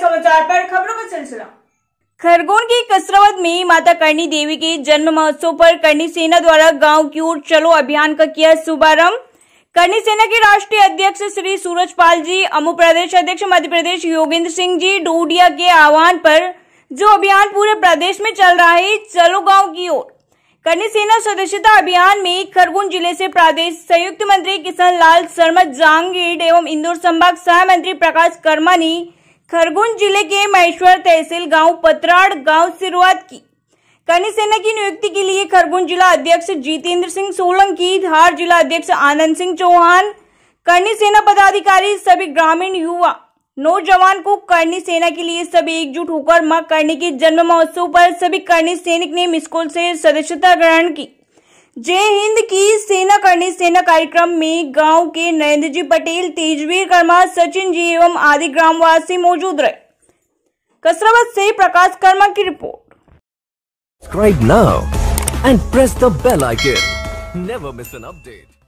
समाचार पर खबरों का सिलसिला खरगोन के कसरावत में माता करणी देवी के जन्म महोत्सव पर करणी सेना द्वारा गांव की ओर चलो अभियान का किया शुभारंभ करणी सेना के राष्ट्रीय अध्यक्ष श्री सूरज पाल जी अमु प्रदेश अध्यक्ष मध्य प्रदेश योगेंद्र सिंह जी डोडिया के आह्वान पर जो अभियान पूरे प्रदेश में चल रहा है चलो गांव की ओर करणी सेना सदस्यता अभियान में खरगोन जिले से प्रदेश संयुक्त मंत्री किशन लाल शर्मा जांगीड एवं इंदौर संभाग सह मंत्री प्रकाश कर्मा ने खरगोन जिले के महेश्वर तहसील गांव पतराड़ गांव शुरुआत की कन्या सेना की नियुक्ति के लिए खरगोन जिला अध्यक्ष जितेंद्र सिंह सोलंकी धार जिला अध्यक्ष आनंद सिंह चौहान कर्णी सेना पदाधिकारी सभी ग्रामीण युवा नौजवान को करनी सेना के लिए सभी एकजुट होकर मां करने के जन्म महोत्सव पर सभी करनी सैनिक ने मिस्कूल से सदस्यता ग्रहण की जय हिंद की सेना करनी सेना कार्यक्रम में गांव के नरेंद्र जी पटेल तेजवीर कर्मा सचिन जी एवं आदि ग्रामवासी मौजूद रहे कसरावत से प्रकाश कर्मा की report subscribe now and press the bell icon never miss an update